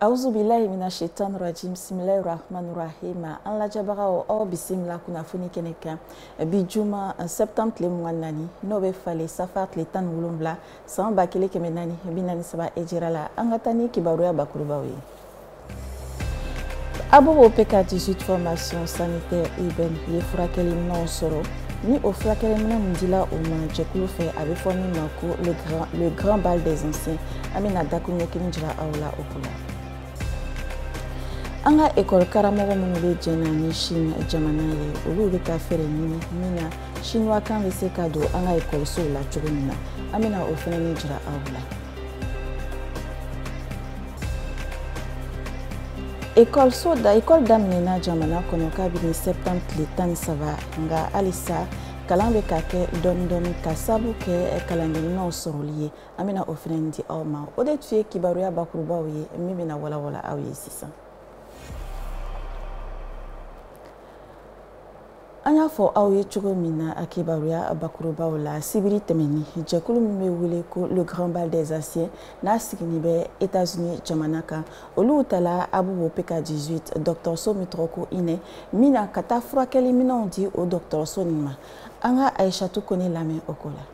auzubilahi mina shaitan rajim bisimilahi rahmanu rahima an lajabagaw aw bisimila kunnafoni kɛnɛ kan bi juma septembre tile mugan nani n'o bɛ fale safa tile tan ni wolonfila san ba kelen kɛmɛ naani bi naani saba ejira la an ka taa ni kibaruya bakurubaw ye abobo pk 18 formation sanitaire urbaine ye furakɛli minɛw sɔrɔ ni o furakɛli minɛ min dila o ma jɛkulu fɛ a bɛ fɔ min ma ko le grand bal des anciens an bɛna dakuru ɲɛ kelen jira aw la o ko la an ka ekɔli karamɔgɔ minnu bɛ jɛ na ni sini jamana ye olu bɛ ka fɛɛrɛ ɲini min na siniwa kan bɛ se ka don an ka ekɔlisow la cogo min na an bɛna o fana ni jira aw la ekɔliso da ekɔli daminɛna jamana kɔnɔ kabini sɛptanbr tile tan ni saba nka halisa kalan bɛ ka kɛ dɔɔni dɔɔni ka sabu kɛ kalandenminaw sɔrɔli ye an bɛna o fana di aw ma o de tun ye kibaruya bakurubaw ye min bɛna walawala aw ye sisan an y'a fɔ aw ye cogo min na a kibaruya bakurubaw la sibiri tɛmɛni jɛkulu min bɛ wele ko le grand bal des anciens n'a sigini bɛ états-unis jamana kan olu tala abubo pk 18 dɔgɔtɔrɔso min tɔgɔ ko inɛ min na ka taa furakɛli minɛnw di o dɔgɔtɔrɔso nin ma an ka aishatu ko ne lamɛn o ko la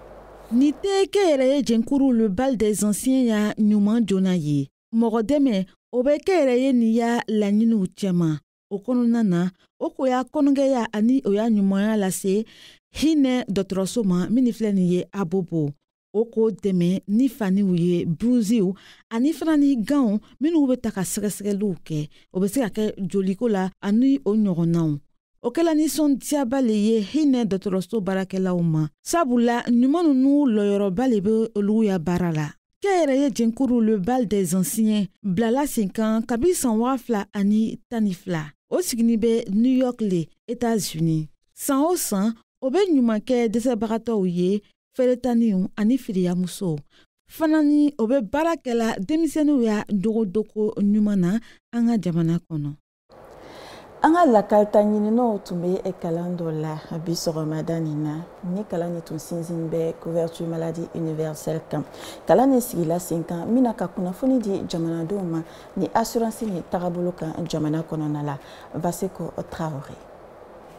nin tɛ kɛ yɛrɛ ye jɛnkuru le bal des anciens ya ɲuman joona ye mɔgɔ dɛmɛ o bɛ kɛ yɛrɛ ye nin y'a laɲiniw cɛman o kɔnɔna na o ko y'a kɔnɔgɛya ani o y'a ɲumanya lase hinɛ dɔtɔrɔso ma min filɛ nin ye abobo o k'o dɛmɛ ni faniw ye buruziw ani fana ni ganw minw be ta ka sɛgɛsɛgɛliw kɛ o be se ka kɛ joliko la ani o ɲɔgɔnnaw o kɛla ninsɔndiyaba le ye hinɛ dɔtɔrɔso baarakɛlaw ma sabula ɲuman nunu lɔyɔrɔba le be olugu ya baara la kɛnyɛrɛye jɛnkuru le bal des anciens bilala sen kan kabi san waga fila ani tan ni fila o sigini bɛ new york le etats-unis san o san o be ɲuman kɛ dɛsɛbagatɔw ye feeretaniw ani firiyamusow fana ni o be baara kɛla denmisɛniw y'a dogodoko ɲuman na an ka jamana kɔnɔ an ka lakalita ɲininaw tun bɛ e kalan dɔ la bi sɔgɔmada nin na ni kalan nin tun sinsin bɛ couverture maladie universelle kan kalan nin sigila sen kan min na ka kunnafoni di jamanadenw ma ni assurance ni tagabolo kan jamana kɔnɔna la vaseko tarawele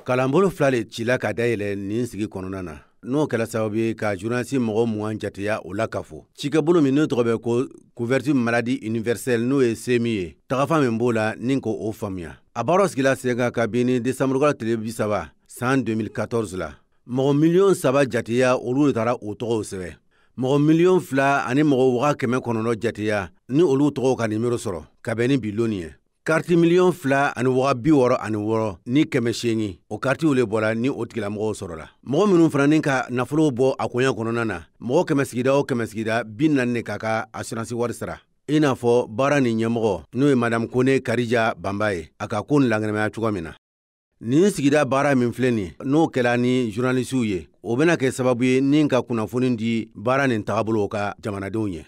kalanbolo fila le cila ka dayɛlɛ nin sigi kɔnɔna na n'o kɛra sababu ye ka journaliste mɔgɔ mugan jateya o la ka fɔ cikɛ bolo min n'o tɔgɔ bɛ ko couverture maladie universelle n'o ye semi ye tagafa min b'o la ni ko o faamuya a baaraw sigila sen kan kabini desanburukala tile bi saba san 2014 la mɔgɔ miliyɔn saba jateya olu de taara o tɔgɔw sɛbɛ mɔgɔ miliyɔn fila ani mɔgɔ waga kɛmɛ kɔnɔnɔ jateya ni olu tɔgɔw ka nimero sɔrɔ ka bɛn ni bi lonin ye karti miliyɔn fila ani waga bi wɔrɔ ani wɔrɔ ni kɛmɛ seegin o kartiw le bɔra ni o tigilamɔgɔw sɔrɔla mɔgɔ minw fana ni ka nafolow bɔ a koɲɛ kɔnɔna na mɔgɔ kɛmɛ sigida o kɛmɛ sigida bi naani ne ka ka asuransi wari sara i n'a fɔ baara nin ɲɛmɔgɔ n'o ye madamu kone karija banba ye a ka koo ni laganamaya cogo min na nin sigida baara min filɛ nin n'o kɛla ni zurunalisiw ye o bena kɛ sababu ye ni ka kunnafoni di baara nin tagabolow ka jamanadenw ye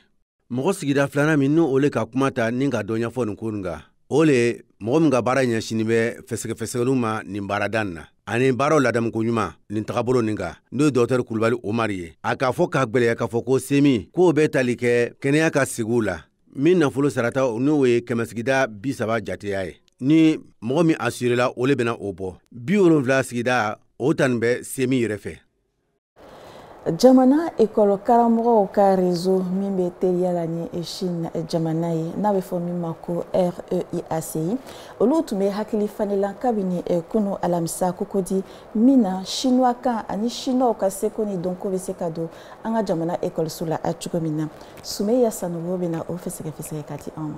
mɔgɔ sigida filana min ni o le ka kuma ta ni ka dɔ ɲɛfɔ nin ko nin kan o le mɔgɔ min ka baara ɲɛsinin bɛ fɛsɛgɛfɛsɛgɛliw ma nin baarada nin na ani baaraw ladamuko ɲuman nin tagabolo nin kan n'o ye dɔktɛri kulubali omari ye a k'a fɔ k'a gwɛlɛya k'a fɔ ko semi k'o bɛ tali kɛ kɛnɛya ka sigiw la min nafolo sarata n'o ye kɛmɛsigida bisaba jateya ye ni mɔgɔ min asirela o le bena o bɔ bi wolonfila sigida o tanin bɛ semi yɛrɛ fɛ jamana ekɔlɔ karamɔgɔw ka rezo min bɛ teliya la ni chine jamana ye n'a bɛ fɔ min ma ko reiaci olu tun bɛ hakili fanelan kabini kunu alamisa kokodi min na chinois kan ani chinois ka seko ni dɔnko bɛ se ka don an ka jamana ekɔliso la cogo min na sumeya sanugo bɛ na o fɛsɛgɛfɛsɛgɛ ka di an ma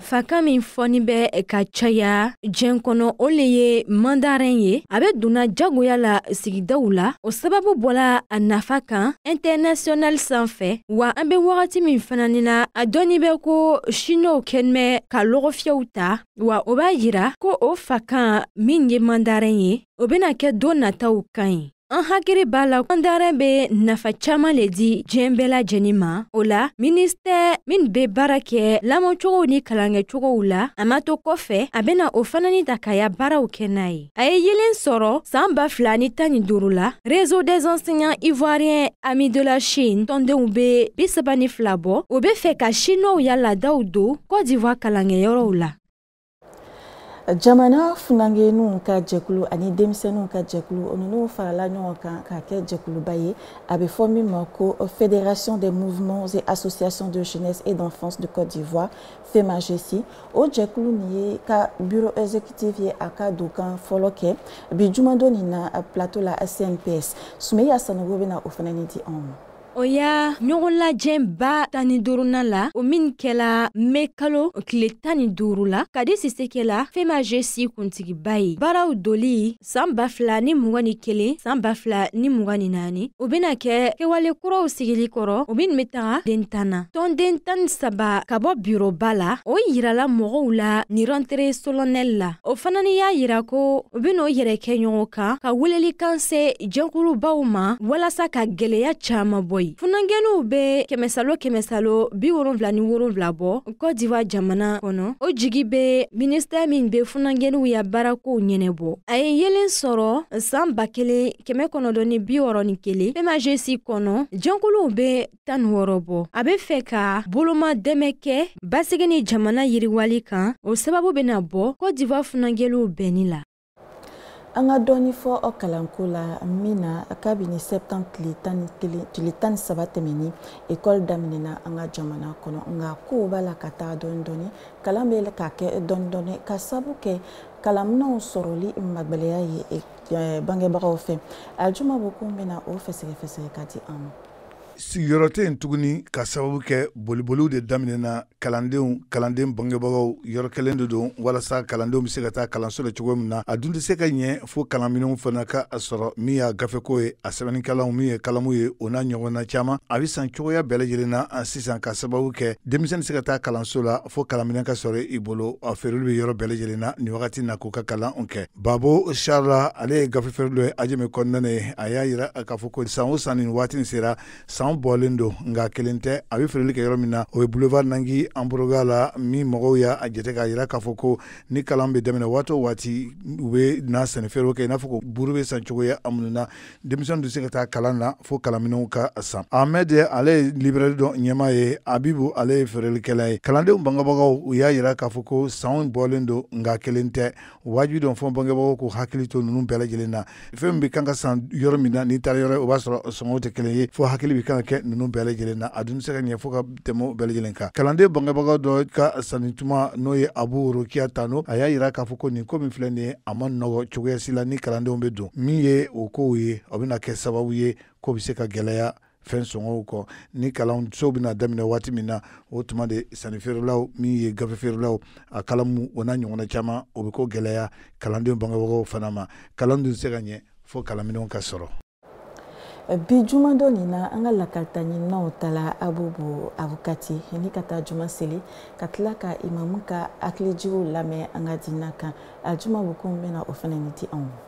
Faka min fɔni bɛ ka caya diɲɛ kɔnɔ o le ye mandarin ye a bɛ donna jagoya la sigidaw la o sababu bɔla a nafa kan international sanfɛ wa an bɛ wagati min fananin na a dɔɔni bɛ ko siniw kɛn bɛ ka lɔgɔfiyɛw ta wa o b'a yira ko o fakan min ye mandarin ye o bɛna kɛ don nataw kan ɲi an hakiri b'a la an be nafa caaman le di diɲɛ bɛɛ lajɛnin ma o la ministɛr min be baara kɛ lamɔcogow ni kalankɛcogow la a ma to kɔfɛ a bena o fanani ta ka ya baaraw kɛ n'a ye a ye yeelen sɔrɔ saan b'a fila ni tan ni duru la rezo des enseignants ivoiriyɛn ami de la chine tɔndenw be bisaba ni fila bɔ o be fɛ ka shinɔw y'a ladaw don cote d'ivoir kalankɛyɔrɔw la jamana funangeninw ka jɛkulu ani denmisɛninw ka jɛkulu ninnu farala ɲɔgɔn kan k'a kɛ jɛkuluba ye a bɛ fɔ min ma ko fédération des mouvements et associations de jeunesse et d'enfance de côte d'ivoire femagesi o jɛkulu nin ye ka bureau exécutif ye a ka dokan fɔlɔ kɛ bi jumadon nin na plateau la cnps sumeya sanogo bena o fana ni di anw ma o y'a ɲɔgɔnlajɛnba tan ni duruna la o min kɛla mɛ kalo tile tan ni duuru la ka di sisekɛ kɛla femaje si kuntigiba ye baaraw doli saan ba fila ni mg ni kelen saan ba fila ni mg ni naani u bena kɛ kɛwale kuraw sigili kɔrɔ u min be taga den tan na tɔnden tan ni saba ka bɔ biroba la o yirala mɔgɔw la ni rɔntere solonɛl la o fana ni y'a yira ko u ben'o yɛrɛ kɛ ɲɔgɔn kan ka welelikan se jɛnkulubaw ma walasa ka gwɛlɛya caaman bɔ ye yen funagɛnniw be kɛmɛsalo kɛmɛsalo bi wolonfila ni wolonfila bɔ kɔdiwa jamana kɔnɔ o jigi be minista min be funagɛnniw ya baarakow ɲɛnɛbɔ a ye yeelen sɔrɔ saan ba kelen kɛmɛ kɔnɔdɔ ni bi wɔrɔ ni kelen pemajesi kɔnɔ jɛnkuluw be tan ni wɔrɔ bɔ a be fɛ ka boloma dɛmɛ kɛ basegi ni jamana yiriwali kan o sababu bena bɔ kɔdiwa funagɛliw bɛnnin la an ka dɔɔni fɔ aw kalanko la min na kabini septanbre tile tan ni saba tɛmɛni ekɔli daminɛna an ka jamana kɔnɔ nka kow b'a la ka taa dɔɔni dɔɔni kalan bɛ ka kɛ dɔɔni dɔɔni ka sabu kɛ kalanminɛw sɔrɔli magwɛlɛya ye bangebagaw fɛ aljuma bo ko min na o fɛsɛgɛfɛsɛgɛ ka di an ma sigiyɔrɔ tɛ yen tuguni ka sababu kɛ boliboliw de daminɛna kalandenw kalanden bangebagaw yɔrɔ kelen de don walasa kalandenw be se ka taa kalanso la cogo min na a dun tɛ se ka ɲɛ fɔɔ kalanminɛw fana ka sɔrɔ min y'a gafeko ye a sɛbɛnnikɛlaw min ye kalamu ye o n'a ɲɔgɔnna caaman a be san cogoya bɛɛ na sisan ka sababu kɛ denmisɛni se ka taa kalanso la fɔɔ kalanminɛ ka sɔrɔ i bolo a feereli be yɔrɔ bɛɛ lajɛlen na nin wagati na k'u ka kalan kɛ babo sharla ale ye gafefeerelo ye ajɛmɛ kɔnnɛnɛ ye a y'a yira k'a fɔ ko san o san nin waatini sera san an bɔlen don nka kelen tɛ a bɛ feereli kɛ yɔrɔ min na o ye boulevard nangi an boroga la min mɔgɔw y'a a jate k'a yira k'a fɔ ko ni kalan bɛ daminɛ waati o waati u bɛ na sɛnɛfeerew kɛ i n'a fɔ ko buru bɛ san cogoya a mun na denmisɛnw tɛ se ka taa kalan na fo kalanminɛnw ka san ahmed ale ye liberali dɔ ɲɛmaa ye abibu ale ye feerelikɛla ye kalandenw bangebagaw u y'a yira k'a fɔ ko sanw bɔlen don nka kelen tɛ wajibi dɔn fɔ bangebagaw k'u hakili to ninnu bɛɛ lajɛlen na fɛn min bɛ kan ka san yɔrɔ min na n'i taara yɔrɔ o b'a sɔrɔ sɔngɔw tɛ kelen ye fo hakili bɛ kan kan ka kɛ ninnu bɛɛ lajɛlen na a dun se ka ɲɛ fɔ ka tɛmɛ bɛɛ lajɛlen kan kalanden bangebaga dɔ ka sanituma n'o ye abu rokiya tano a y'a yira k'a fɔ ko nin ko min filɛ nin ye a ma nɔgɔ cogoyasi la ni kalandenw bɛ don min ye o kow ye o bɛna kɛ sababu ye ko bɛ se ka gɛlɛya fɛn sɔngɔw kɔ ni kalanso bɛna daminɛ waati min na o tuma de sanifeerelaw min ye gafefeerelaw a kalamu o n'a ɲɔgɔnna caman o bɛ ko gɛlɛya kalandenw bangebagaw fana ma kalan dun se ka ɲɛ fɔ kalanminɛw ka sɔrɔ bi juma dɔ nin na an ka lakalita ɲininaw tala abubu avukati ni ka taa juma seli ka tila ka imamu ka hakilijigiw lamɛn an ka diina kan a juma bukun bena o fɛnɛ ni di anw ma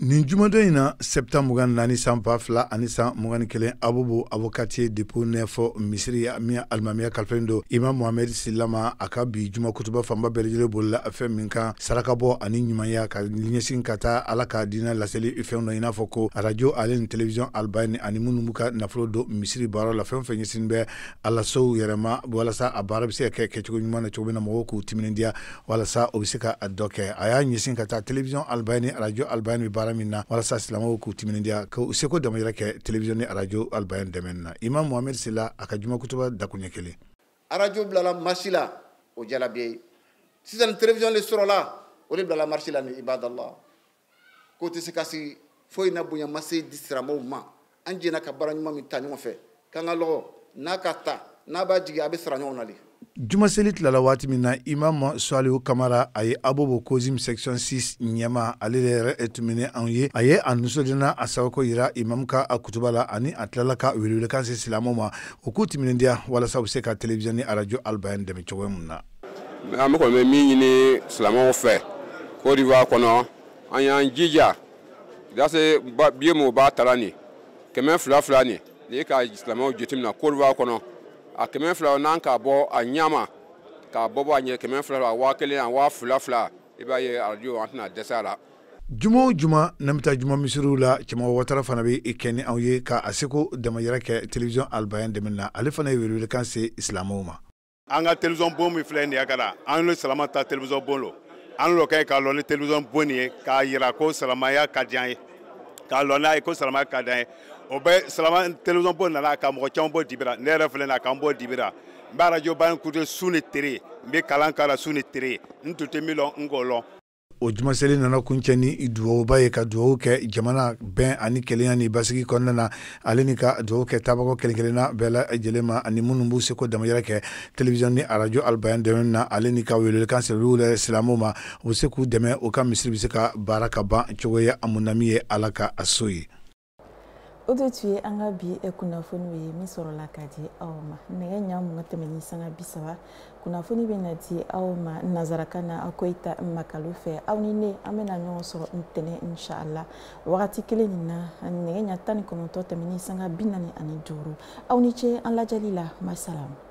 nin jumadon in na sɛptan mugan nani san ba fila ani san mugani kelen abubu avokati ye nɛfɔ misiri min alimamiya kalifalen do ima mohamɛd silama a ka bi juma kutuba fanba bɛɛ bolila fɛn min kan sarakabɔ ani ɲumanya ka ɲɛsin ka taa ala ka dina laseli fɛnw dɔ i n'a fɔ ko radio ale ni televisiɔn albayini ani minnu b'u ka nafolo don misiri baara la fɛn fɛn ɲɛsin bɛ alasow yɛrɛma walasa a baara be se ka kɛ kɛcogo ɲuman na cogo min na mɔgɔw k'u timinidiya walasa o be se ka dɔ kɛ a y'a ɲɛsin ka taa televisiɔn albayini arajo albayini be baara baara min na walasa silamaw k'u timinindiya k'u dama yira kɛ televiziyɔn ni arajo alibayan dɛmɛ na imam mohamɛd sela a ka juma kutuba dakuruɲɛ kelen arajo bilala masi la o jalabi ye sisan ni le sɔrɔla o le bilala marisi la ni ibadala k'o tɛ se ka sigi foyi na bonya ma se di siramaw ma an jɛnna ka baara ɲuman min ta ɲɔgɔn fɛ k'an ka lɔgɔ n'a ka ta n'a b'a jigi a be sara ɲɔgɔn na le jumaseli tilala waati min na imam salihu kamara a ye abobo kozim section 6 ɲɛma ale yɛrɛ tun minɛ anw ye a ye a nusɔdina a sabako yira imam ka a kutuba la ani a tilala ka welewelekan se silamaw ma u k'u timinadiya walasa u be se ka televisiɔn ni arajo albayan dɛmɛ cogoya mun na an be kɔni be min ɲini silamaw fɛ cote divoire kɔnɔ an y'an jija dase biye mu b'a tara ni kɛmɛ fila fila ni ni ka silamaw jeti mina cote divoire kɔnɔ a kɛmɛ fila n'an k'a bɔ a ɲama k'a bɔ bɔ a ɲɛ kɛmɛ fila a waa kelen a waa fila fila i b'a ye arajo an tɛna dɛsɛ a la juma o juma n'an bɛ taa juma misiriw la cɛma watara fana bɛ kɛ ni anw ye ka a seko damayira kɛ televiziyɔn alibayan dɛmɛ na ale fana ye welewelekan se silamɛw ma an ka televiziyɔn bon min filɛ nin ye ka la an ni salama ta televiziyɔn bon lo an lɔ kɛ k'a lɔ ni televiziyɔn bon nin ye k'a yira ko salamaya ka di ye k'a lɔ n'a ye ko salamaya ka di ye o bɛ salama telewisɔn bo nana a kan mɔgɔ caman bɔ dibira ne yɛrɛ filɛ nin a kan bɔ dibira n bɛ arajo bani kute su ni tere n bɛ kalan k'a la su ni tere n tun tɛ min lɔn n k'o lɔn o jumaseli nana kuncɛ ni duwawuba ye ka duwawu kɛ jamana bɛn ani kelenya ni basigi kɔnɔna na ale ni ka duwawu kɛ tabagɔ kelenkelenna bɛɛ lajɛlen ma ani minnu b'u seko damayɛrɛ kɛ televisiɔn ni arajo albayan dɛmɛ na ale ni ka welewelekan sɛbɛliw yɛrɛ silamɛw ma u be se k'u dɛmɛ u ka misiri be se ka baara ka ban cogoya amunami ye ala ka a so ye o de tun ye an ka bi kunnafoniw ye min sɔrɔla ka di aw ma nɛgɛ ɲa mun ka tɛmɛ ni sanga bisaba kunnafoni bɛ na di aw ma nazarakan na aw koyita makalu fɛ aw ni ne an bɛna ɲɔgɔn sɔrɔ ntɛnɛ inshala wagati kelen nin na nɛgɛ ɲa tan ni kɔnɔntɔ tɛmɛ ni sanga bi naani ani duuru aw ni ce an lajɛli la masalamu